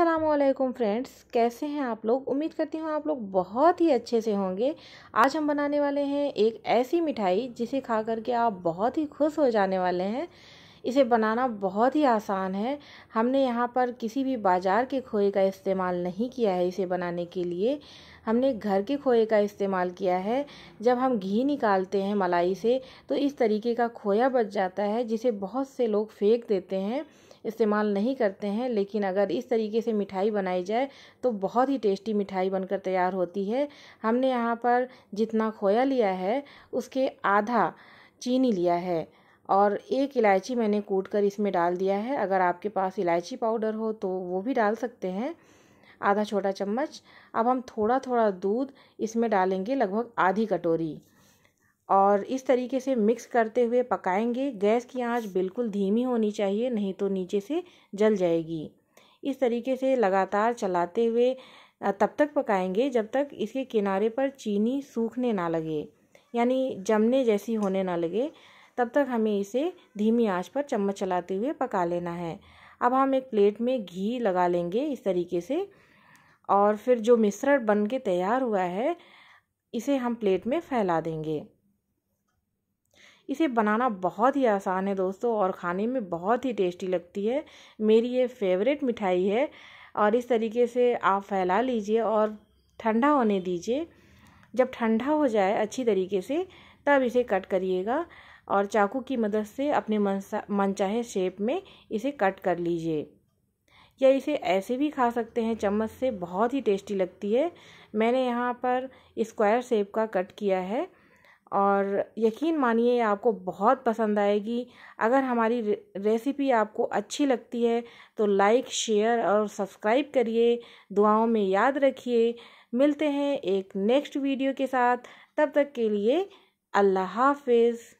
Aslam friends कैसे हैं आप लोग उम्मीद करती हूँ आप लोग बहुत ही अच्छे से होंगे आज हम बनाने वाले हैं एक ऐसी मिठाई जिसे खा करके आप बहुत ही खुश हो जाने वाले हैं इसे बनाना बहुत ही आसान है हमने यहाँ पर किसी भी बाज़ार के खोए का इस्तेमाल नहीं किया है इसे बनाने के लिए हमने घर के खोए का इस्तेमाल किया है जब हम घी निकालते हैं मलाई से तो इस तरीके का खोया बच जाता है जिसे बहुत से लोग फेंक देते हैं इस्तेमाल नहीं करते हैं लेकिन अगर इस तरीके से मिठाई बनाई जाए तो बहुत ही टेस्टी मिठाई बनकर तैयार होती है हमने यहाँ पर जितना खोया लिया है उसके आधा चीनी लिया है और एक इलायची मैंने कूट कर इसमें डाल दिया है अगर आपके पास इलायची पाउडर हो तो वो भी डाल सकते हैं आधा छोटा चम्मच अब हम थोड़ा थोड़ा दूध इसमें डालेंगे लगभग आधी कटोरी और इस तरीके से मिक्स करते हुए पकाएंगे गैस की आंच बिल्कुल धीमी होनी चाहिए नहीं तो नीचे से जल जाएगी इस तरीके से लगातार चलाते हुए तब तक पकाएंगे जब तक इसके किनारे पर चीनी सूखने ना लगे यानी जमने जैसी होने ना लगे तब तक हमें इसे धीमी आंच पर चम्मच चलाते हुए पका लेना है अब हम एक प्लेट में घी लगा लेंगे इस तरीके से और फिर जो मिश्रण बन के तैयार हुआ है इसे हम प्लेट में फैला देंगे इसे बनाना बहुत ही आसान है दोस्तों और खाने में बहुत ही टेस्टी लगती है मेरी ये फेवरेट मिठाई है और इस तरीके से आप फैला लीजिए और ठंडा होने दीजिए जब ठंडा हो जाए अच्छी तरीके से तब इसे कट करिएगा और चाकू की मदद से अपने मनचाहे शेप में इसे कट कर लीजिए या इसे ऐसे भी खा सकते हैं चम्मच से बहुत ही टेस्टी लगती है मैंने यहाँ पर स्क्वायर शेप का कट किया है और यकीन मानिए आपको बहुत पसंद आएगी अगर हमारी रेसिपी आपको अच्छी लगती है तो लाइक शेयर और सब्सक्राइब करिए दुआओं में याद रखिए मिलते हैं एक नेक्स्ट वीडियो के साथ तब तक के लिए अल्लाह हाफिज़